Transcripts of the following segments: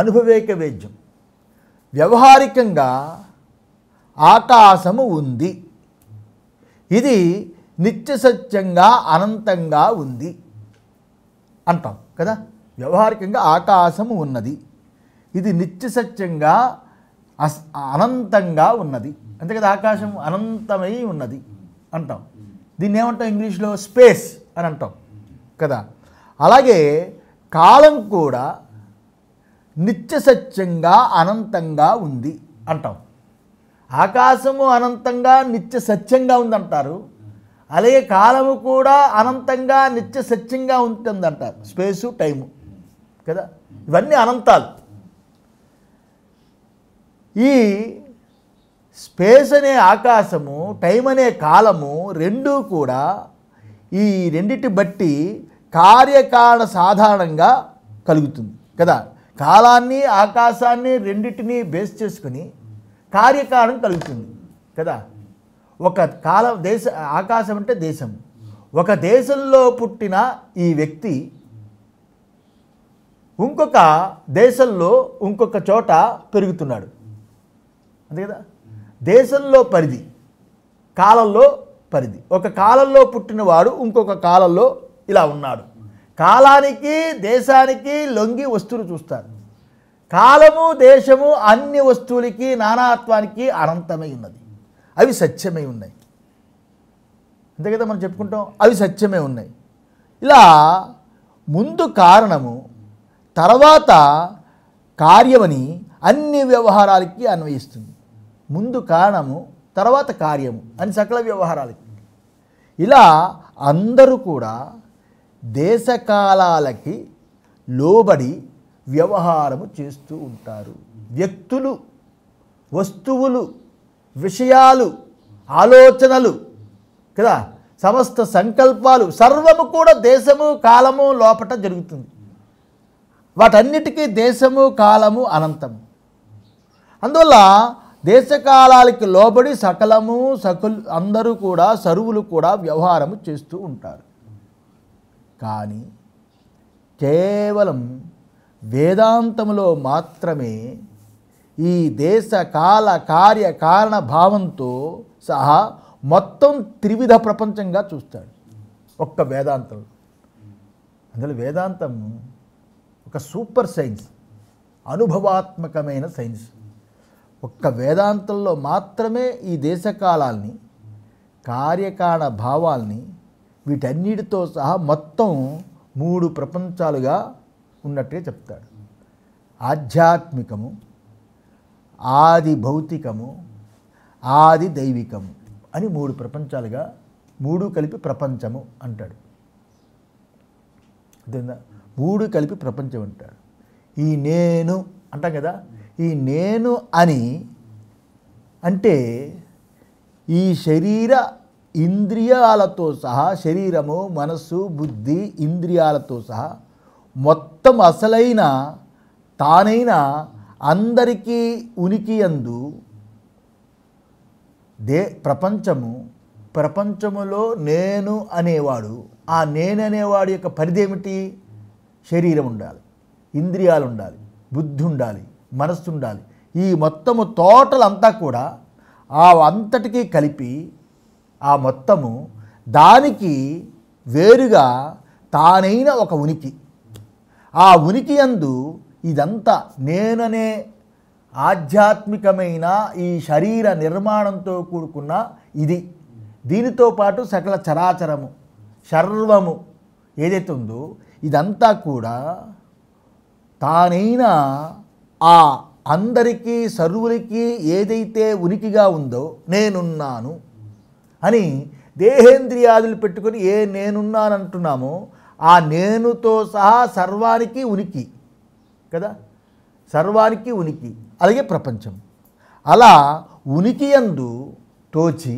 అనుభవేక వేద్యం వ్యవహారికంగా ఆకాశము ఉంది ఇది నిత్యసత్యంగా అనంతంగా ఉంది అంటాం కదా వ్యవహారికంగా ఆకాశము ఉన్నది ఇది నిత్యసత్యంగా అస్ అనంతంగా ఉన్నది అంతే కదా ఆకాశం అనంతమై ఉన్నది అంటాం దీన్ని ఏమంటాం ఇంగ్లీష్లో స్పేస్ అని అంటాం కదా అలాగే కాలం కూడా నిత్యసత్యంగా అనంతంగా ఉంది అంటాం ఆకాశము అనంతంగా నిత్య సత్యంగా ఉందంటారు అలాగే కాలము కూడా అనంతంగా నిత్య సత్యంగా ఉంటుందంటారు స్పేసు టైము కదా ఇవన్నీ అనంతాలు ఈ స్పేస్ అనే ఆకాశము టైం అనే కాలము రెండూ కూడా ఈ రెండిటి బట్టి కార్యకారణ సాధారణంగా కలుగుతుంది కదా కాలాన్ని ఆకాశాన్ని రెండింటినీ బేస్ చేసుకుని కార్యకారణం కలుగుతుంది కదా ఒక కాల దేశ ఆకాశం అంటే దేశం ఒక దేశంలో పుట్టిన ఈ వ్యక్తి ఇంకొక దేశంలో ఇంకొక చోట పెరుగుతున్నాడు అంతే కదా దేశంలో పరిధి కాలంలో పరిధి ఒక కాలంలో పుట్టినవాడు ఇంకొక కాలంలో ఇలా ఉన్నాడు కాలానికి దేశానికి లొంగి వస్తువులు చూస్తారు కాలము దేశము అన్ని వస్తువులకి నానాత్వానికి అనంతమై ఉన్నది అవి సత్యమై ఉన్నాయి అంతే మనం చెప్పుకుంటాం అవి సత్యమే ఉన్నాయి ఇలా ముందు కారణము తర్వాత కార్యమని అన్ని వ్యవహారాలకి అన్వయిస్తుంది ముందు కారణము తర్వాత కార్యము అని సకల వ్యవహారాలకి ఇలా అందరూ కూడా దేశకాలాలకి లోబడి వ్యవహారము చేస్తూ ఉంటారు వ్యక్తులు వస్తువులు విషయాలు ఆలోచనలు కదా సమస్త సంకల్పాలు సర్వము కూడా దేశము కాలము లోపట జరుగుతుంది వాటన్నిటికీ దేశము కాలము అనంతము అందువల్ల దేశకాలాలకి లోబడి సకలము సకులు అందరూ కూడా సరువులు కూడా వ్యవహారము చేస్తూ ఉంటారు కానీ కేవలం వేదాంతంలో మాత్రమే ఈ దేశ కాల కార్య కారణ భావంతో సహా మొత్తం త్రివిధ ప్రపంచంగా చూస్తాడు ఒక్క వేదాంతంలో అందులో వేదాంతం ఒక సూపర్ సైన్స్ అనుభవాత్మకమైన సైన్స్ ఒక్క వేదాంతంలో మాత్రమే ఈ దేశకాలాల్ని కార్యకారణ భావాల్ని వీటన్నిటితో సహా మొత్తం మూడు ప్రపంచాలుగా ఉన్నట్టే చెప్తాడు ఆధ్యాత్మికము ఆది భౌతికము ఆది దైవికము అని మూడు ప్రపంచాలుగా మూడు కలిపి ప్రపంచము అంటాడు మూడు కలిపి ప్రపంచం అంటాడు ఈ నేను అంటాం కదా ఈ నేను అని అంటే ఈ శరీర ఇంద్రియాలతో సహా శరీరము మనస్సు బుద్ధి ఇంద్రియాలతో సహా మొత్తం అసలైన తానైనా అందరికీ ఉనికి అందు దే ప్రపంచము ప్రపంచములో నేను అనేవాడు ఆ నేను అనేవాడు యొక్క పరిధి ఏమిటి శరీరం ఉండాలి ఇంద్రియాలు ఉండాలి బుద్ధి ఉండాలి మనస్సు ఉండాలి ఈ మొత్తము తోటలంతా అంతా కూడా ఆ అంతటికీ కలిపి ఆ మొత్తము దానికి వేరుగా తానైన ఒక ఉనికి ఆ ఉనికి అందు ఇదంతా నేననే ఆధ్యాత్మికమైన ఈ శరీర నిర్మాణంతో కూడుకున్న ఇది దీనితో పాటు సకల చరాచరము సర్వము ఏదైతే ఉందో ఇదంతా కూడా తానైన ఆ అందరికీ సర్వులకి ఏదైతే ఉనికిగా ఉందో నేనున్నాను అని దేహేంద్రియాదులు పెట్టుకొని ఏ నేనున్నానంటున్నామో ఆ నేనుతో సహా సర్వానికి ఉనికి కదా సర్వానికి ఉనికి అలాగే ప్రపంచం అలా ఉనికి అందు తోచి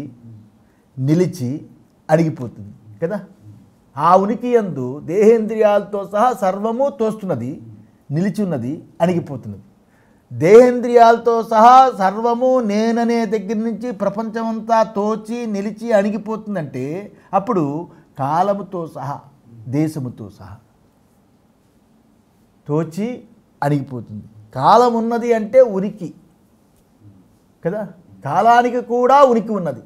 నిలిచి అడిగిపోతుంది కదా ఆ ఉనికి అందు దేహేంద్రియాలతో సహా సర్వము తోస్తున్నది నిలిచి ఉన్నది అణిగిపోతున్నది దేహేంద్రియాలతో సహా సర్వము నేననే దగ్గర నుంచి ప్రపంచమంతా తోచి నిలిచి అణిగిపోతుందంటే అప్పుడు కాలముతో సహా దేశముతో సహా తోచి అణిగిపోతుంది కాలం ఉన్నది అంటే ఉనికి కదా కాలానికి కూడా ఉనికి ఉన్నది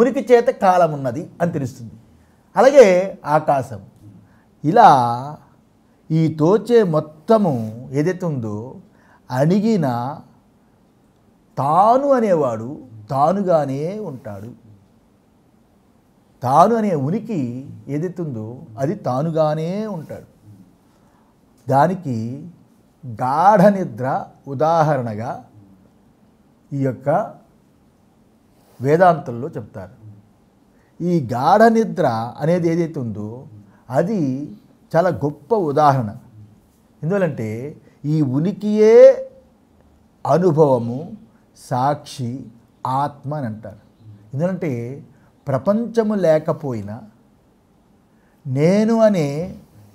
ఉనికి చేత కాలం ఉన్నది అని తెలుస్తుంది అలాగే ఆకాశం ఇలా ఈ తోచే మొత్తము ఏదైతే ఉందో అణిగిన తాను అనేవాడు తానుగానే ఉంటాడు తాను అనే ఉనికి ఏదైతుందో అది తానుగానే ఉంటాడు దానికి గాఢ నిద్ర ఉదాహరణగా ఈ యొక్క వేదాంతంలో చెప్తారు ఈ గాఢ నిద్ర అనేది ఏదైతే ఉందో అది చాలా గొప్ప ఉదాహరణ ఎందువలంటే ఈ ఉనికియే అనుభవము సాక్షి ఆత్మ అని అంటారు ఎందుకంటే ప్రపంచము లేకపోయినా నేను అనే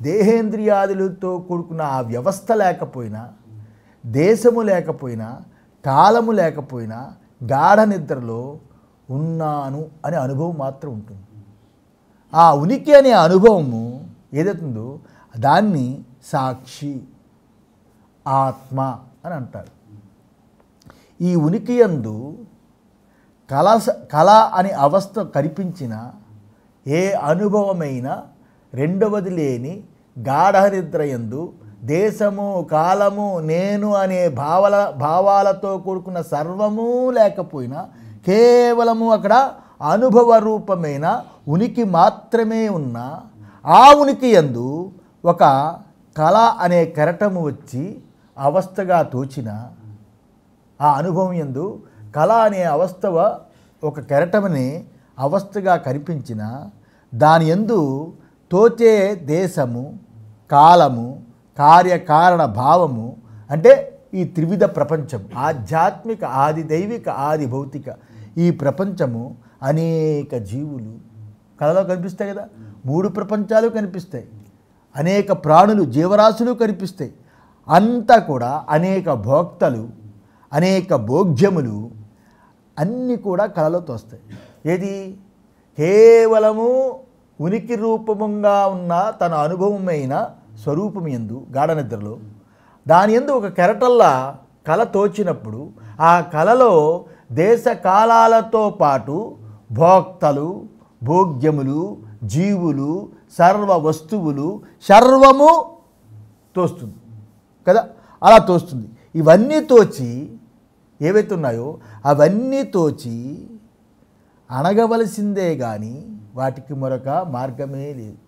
దేహేంద్రియాదులతో కూడుకున్న ఆ వ్యవస్థ లేకపోయినా దేశము లేకపోయినా కాలము లేకపోయినా గాఢ నిద్రలో ఉన్నాను అనే అనుభవం మాత్రం ఉంటుంది ఆ ఉనికి అనే అనుభవము ఏదైతుందో దాన్ని సాక్షి ఆత్మ అని అంటారు ఈ ఉనికి యందు కళ కళ అనే అవస్థ కనిపించిన ఏ అనుభవమైన రెండవది లేని గాఢహరిద్రయందు దేశము కాలము నేను అనే భావాల భావాలతో కూడుకున్న సర్వము లేకపోయినా కేవలము అక్కడ అనుభవ రూపమైన ఉనికి మాత్రమే ఉన్న ఆ ఉనికి యందు ఒక కళ అనే కెరటము వచ్చి అవస్థగా తోచిన ఆ అనుభవం ఎందు కళ అనే అవస్థవ ఒక కెరటమని అవస్థగా కనిపించిన దాని ఎందు తోచే దేశము కాలము కార్యకారణ భావము అంటే ఈ త్రివిధ ప్రపంచం ఆధ్యాత్మిక ఆది దైవిక ఆది భౌతిక ఈ ప్రపంచము అనేక జీవులు కళలో కనిపిస్తాయి కదా మూడు ప్రపంచాలు కనిపిస్తాయి అనేక ప్రాణులు జీవరాశులు కనిపిస్తాయి అంతా కూడా అనేక భోక్తలు అనేక భోగ్యములు అన్నీ కూడా కళలో తోస్తాయి ఏది కేవలము ఉనికి రూపముగా ఉన్న తన అనుభవమైన స్వరూపం ఎందు గాఢ నిద్రలో దాని ఎందు ఒక కెరటల్లా కళ తోచినప్పుడు ఆ కళలో దేశ కాలాలతో పాటు భోక్తలు భోగ్యములు జీవులు సర్వ వస్తువులు సర్వము తోస్తుంది కదా అలా తోస్తుంది ఇవన్నీ తోచి ఏవైతే ఉన్నాయో అవన్నీ తోచి అణగవలసిందే కానీ వాటికి మరొక మార్గమే లేదు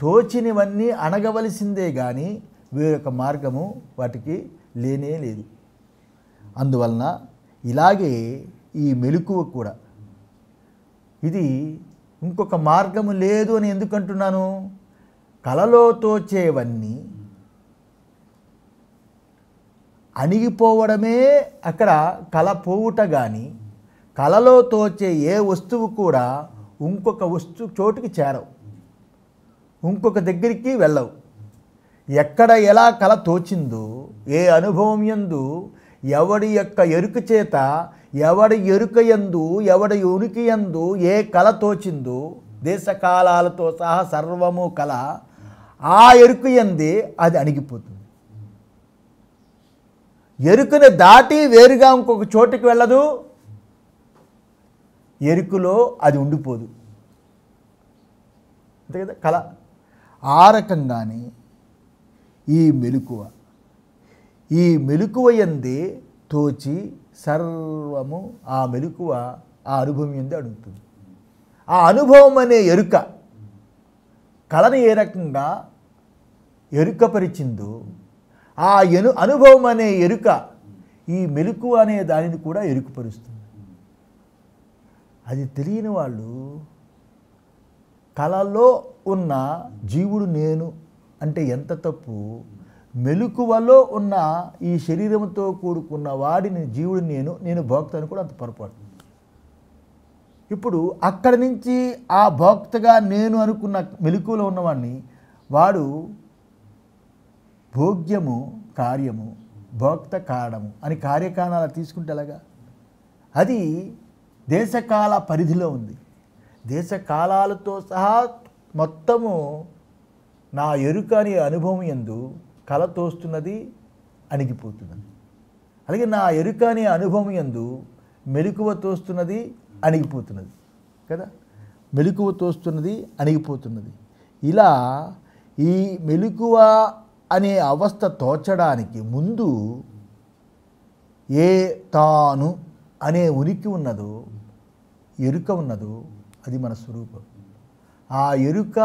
తోచినవన్నీ అణగవలసిందే కానీ వేరొక మార్గము వాటికి లేనే లేదు అందువలన ఇలాగే ఈ మెలకువ కూడా ఇది ఇంకొక మార్గము లేదు అని ఎందుకంటున్నాను కలలో తోచేవన్నీ అణిగిపోవడమే అక్కడ కల పోవుట కానీ కలలో తోచే ఏ వస్తువు కూడా ఇంకొక వస్తువు చోటుకి చేరవు ఇంకొక దగ్గరికి వెళ్ళవు ఎక్కడ ఎలా కళ తోచిందో ఏ అనుభవం ఎందు ఎవడి యొక్క ఎరుక చేత ఎవడి ఎరుక ఎందు ఎవడి ఉనికి ఎందు ఏ కళ తోచిందో దేశకాలాలతో సహా సర్వము కళ ఆ ఎరుకు ఎంది అది అణిగిపోతుంది ఎరుకును దాటి వేరుగా ఇంకొక చోటుకి వెళ్ళదు ఎరుకులో అది ఉండిపోదు అంతే కదా కళ ఆ రకంగానే ఈ మెలుకువ ఈ మెలుకువ ఎంది తోచి సర్వము ఆ మెలుకువ ఆ అనుభవం ఎందు అడుగుతుంది ఆ అనుభవం అనే ఎరుక కళను ఏ రకంగా ఎరుకపరిచిందో ఆ ఎను అనుభవం అనే ఎరుక ఈ మెలుకు అనే దానిని కూడా ఎరుకుపరుస్తుంది అది తెలియని వాళ్ళు కళలో ఉన్న జీవుడు నేను అంటే ఎంత తప్పు మెలుకువలో ఉన్న ఈ శరీరంతో కూడుకున్న వాడిని జీవుడు నేను నేను భోక్తాను కూడా అంత పొరపాటు ఇప్పుడు అక్కడి నుంచి ఆ భోక్తగా నేను అనుకున్న మెలకులో ఉన్నవాడిని వాడు భోగ్యము కార్యము భోక్త కారణము అని కార్యకారణాలు తీసుకుంటే ఎలాగా అది దేశకాల పరిధిలో ఉంది దేశకాలతో సహా మొత్తము నా ఎరుక అనే అనుభవం ఎందు కళ తోస్తున్నది అణిగిపోతున్నది అలాగే నా ఎరుక అనే అనుభవం ఎందు మెలకువ తోస్తున్నది అణిగిపోతున్నది కదా మెలకువ తోస్తున్నది అణిగిపోతున్నది ఇలా ఈ మెలకువ అనే అవస్థ తోచడానికి ముందు ఏ తాను అనే ఉనికి ఉన్నదో ఎరుక ఉన్నదో అది మన స్వరూపం ఆ ఎరుక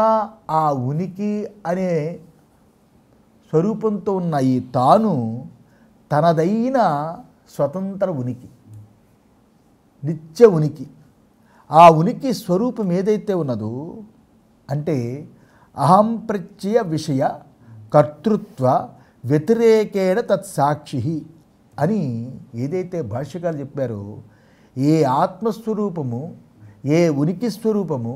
ఆ ఉనికి అనే స్వరూపంతో ఉన్న ఈ తాను తనదైన స్వతంత్ర ఉనికి నిత్య ఉనికి ఆ ఉనికి స్వరూపం ఏదైతే ఉన్నదో అంటే అహం ప్రత్యయ విషయ కర్తృత్వ వ్యతిరేకేణ తత్సాక్షి అని ఏదైతే భాష్యకాలు చెప్పారో ఏ ఆత్మస్వరూపము ఏ ఉనికి స్వరూపము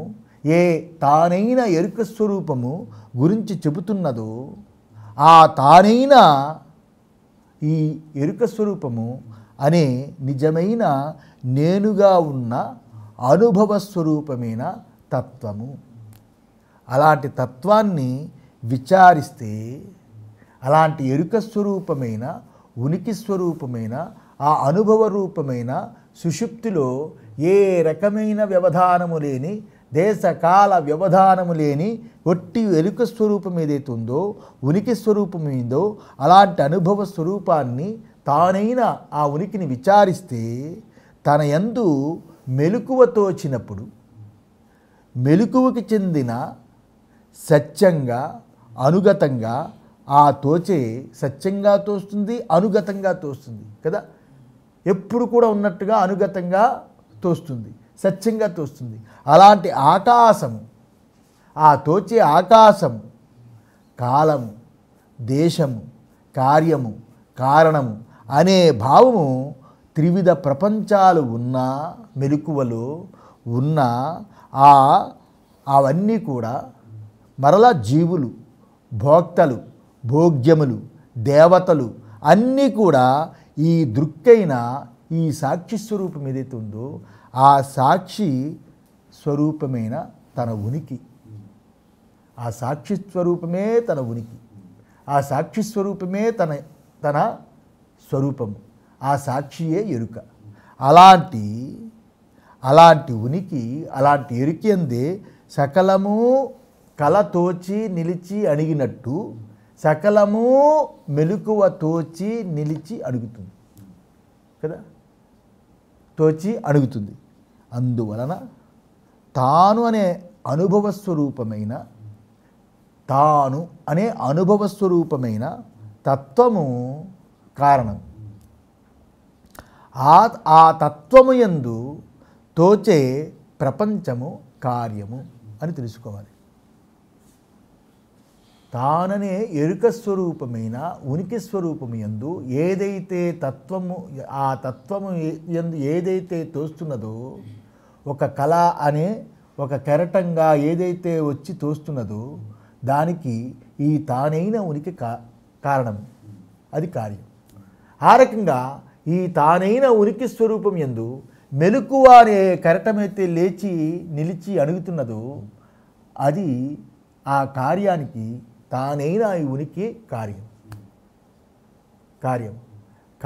ఏ తానైన ఎరుక స్వరూపము గురించి చెబుతున్నదో ఆ తానైన ఈ ఎరుక స్వరూపము అనే నిజమైన నేనుగా ఉన్న అనుభవ స్వరూపమైన తత్వము అలాంటి తత్వాన్ని విచారిస్తే అలాంటి ఎరుక స్వరూపమైన ఉనికి స్వరూపమైన ఆ అనుభవ రూపమైన సుషుప్తిలో ఏ రకమైన వ్యవధానము లేని దేశకాల వ్యవధానము లేని ఒట్టి ఎరుక స్వరూపం ఏదైతే ఉందో ఉనికి స్వరూపం ఏందో అలాంటి అనుభవ స్వరూపాన్ని తానైన ఆ ఉనికిని విచారిస్తే తన యందు మెలకువ తోచినప్పుడు మెలకువకి చెందిన సత్యంగా అనుగతంగా ఆ తోచే సత్యంగా తోస్తుంది అనుగతంగా తోస్తుంది కదా ఎప్పుడు కూడా ఉన్నట్టుగా అనుగతంగా తోస్తుంది సత్యంగా తోస్తుంది అలాంటి ఆకాశము ఆ తోచే ఆకాశము కాలము దేశము కార్యము కారణము అనే భావము త్రివిధ ప్రపంచాలు ఉన్న మెలకువలు ఉన్న ఆ అవన్నీ కూడా మరలా జీవులు భోక్తలు భోగ్యములు దేవతలు అన్నీ కూడా ఈ దృక్కైన ఈ సాక్షి స్వరూపం ఏదైతే ఉందో ఆ సాక్షి స్వరూపమైన తన ఉనికి ఆ సాక్షి స్వరూపమే తన ఉనికి ఆ సాక్షి స్వరూపమే తన తన స్వరూపము ఆ సాక్షియే ఎరుక అలాంటి అలాంటి ఉనికి అలాంటి ఎరుకందే సకలము కలతోచి నిలిచి అడిగినట్టు సకలము మెలకువ తోచి నిలిచి అడుగుతుంది కదా తోచి అడుగుతుంది అందువలన తాను అనే అనుభవ స్వరూపమైన తాను అనే అనుభవ స్వరూపమైన తత్వము కారణం ఆ ఆ తత్వము ఎందు తోచే ప్రపంచము కార్యము అని తెలుసుకోవాలి తాననే ఎరుక స్వరూపమైన ఉనికి స్వరూపము ఎందు ఏదైతే తత్వము ఆ తత్వము ఎందు ఏదైతే తోస్తున్నదో ఒక కళ అనే ఒక కెరటంగా ఏదైతే వచ్చి తోస్తున్నదో దానికి ఈ తానైన ఉనికి కారణం అది కార్యం ఆ రకంగా ఈ తానైన ఉనికి స్వరూపం ఎందు మెలకువ అనే కరటమైతే లేచి నిలిచి అణుగుతున్నదో అది ఆ కార్యానికి తానైన ఈ ఉనికి కార్యం కార్యం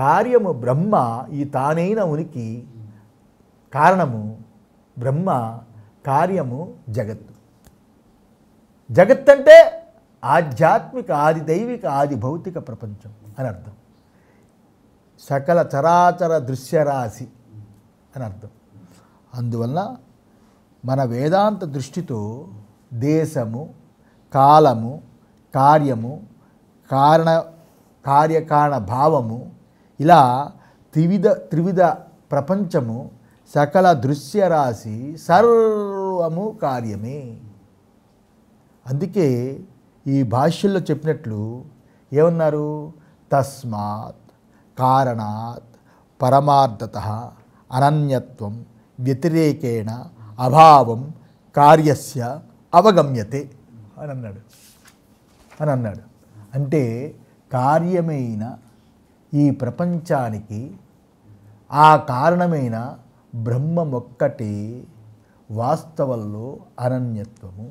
కార్యము బ్రహ్మ ఈ తానైన ఉనికి కారణము బ్రహ్మ కార్యము జగత్తు జగత్ అంటే ఆధ్యాత్మిక ఆది దైవిక ఆది భౌతిక ప్రపంచం అని అర్థం సకల చరాచర దృశ్యరాశి అని అర్థం అందువలన మన వేదాంత దృష్టితో దేశము కాలము కార్యము కారణ కార్యకారణ భావము ఇలా త్రివిధ త్రివిధ ప్రపంచము సకల దృశ్యరాశి సర్వము కార్యమే అందుకే ఈ భాష్యంలో చెప్పినట్లు ఏమన్నారు తస్మాత్ కారణాత్ పరమార్థత అనన్యత్వం వ్యతిరేకేణ అభావం కార్యస్య అవగమ్యతే అని అన్నాడు అని అన్నాడు అంటే కార్యమైన ఈ ప్రపంచానికి ఆ కారణమైన బ్రహ్మ మొక్కటి వాస్తవంలో అనన్యత్వము